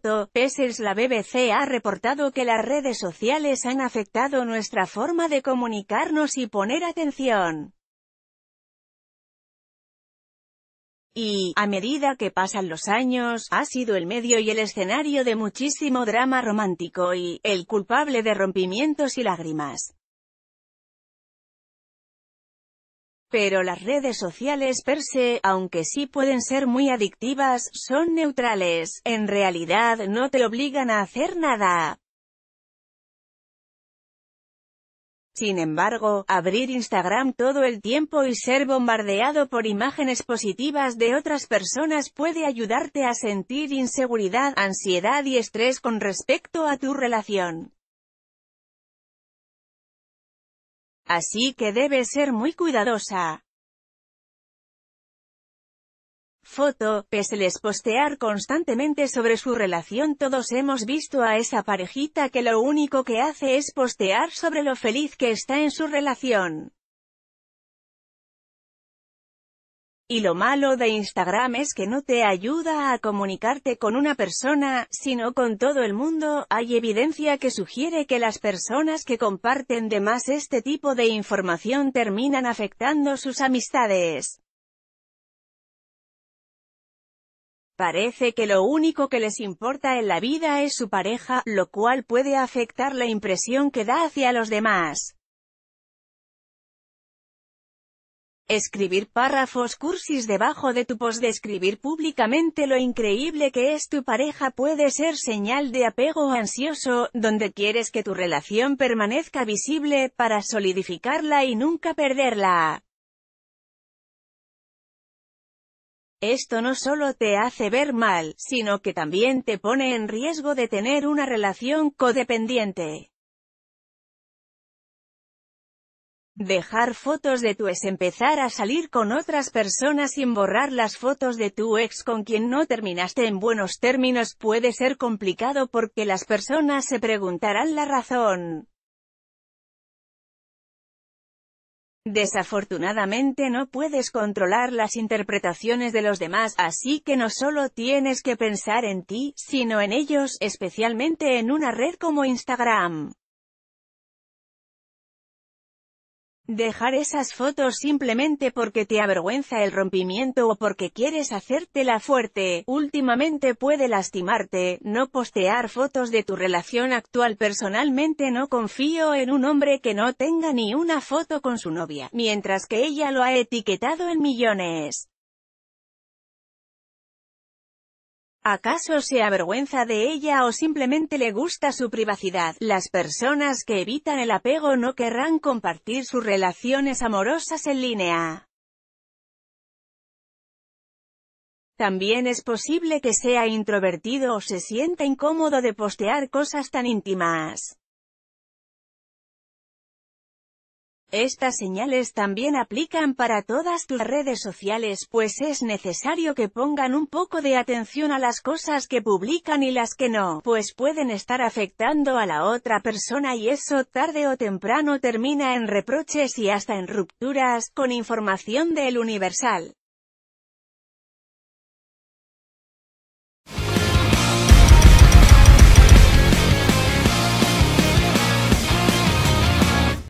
Foto, La BBC ha reportado que las redes sociales han afectado nuestra forma de comunicarnos y poner atención. Y, a medida que pasan los años, ha sido el medio y el escenario de muchísimo drama romántico y, el culpable de rompimientos y lágrimas. Pero las redes sociales per se, aunque sí pueden ser muy adictivas, son neutrales, en realidad no te obligan a hacer nada. Sin embargo, abrir Instagram todo el tiempo y ser bombardeado por imágenes positivas de otras personas puede ayudarte a sentir inseguridad, ansiedad y estrés con respecto a tu relación. Así que debe ser muy cuidadosa. Foto, les postear constantemente sobre su relación todos hemos visto a esa parejita que lo único que hace es postear sobre lo feliz que está en su relación. Y lo malo de Instagram es que no te ayuda a comunicarte con una persona, sino con todo el mundo. Hay evidencia que sugiere que las personas que comparten de más este tipo de información terminan afectando sus amistades. Parece que lo único que les importa en la vida es su pareja, lo cual puede afectar la impresión que da hacia los demás. Escribir párrafos cursis debajo de tu post Escribir públicamente lo increíble que es tu pareja puede ser señal de apego ansioso, donde quieres que tu relación permanezca visible, para solidificarla y nunca perderla. Esto no solo te hace ver mal, sino que también te pone en riesgo de tener una relación codependiente. Dejar fotos de tu ex empezar a salir con otras personas sin borrar las fotos de tu ex con quien no terminaste en buenos términos puede ser complicado porque las personas se preguntarán la razón. Desafortunadamente no puedes controlar las interpretaciones de los demás, así que no solo tienes que pensar en ti, sino en ellos, especialmente en una red como Instagram. Dejar esas fotos simplemente porque te avergüenza el rompimiento o porque quieres hacértela fuerte, últimamente puede lastimarte, no postear fotos de tu relación actual personalmente no confío en un hombre que no tenga ni una foto con su novia, mientras que ella lo ha etiquetado en millones. ¿Acaso se avergüenza de ella o simplemente le gusta su privacidad? Las personas que evitan el apego no querrán compartir sus relaciones amorosas en línea. También es posible que sea introvertido o se sienta incómodo de postear cosas tan íntimas. Estas señales también aplican para todas tus redes sociales pues es necesario que pongan un poco de atención a las cosas que publican y las que no, pues pueden estar afectando a la otra persona y eso tarde o temprano termina en reproches y hasta en rupturas, con información del Universal.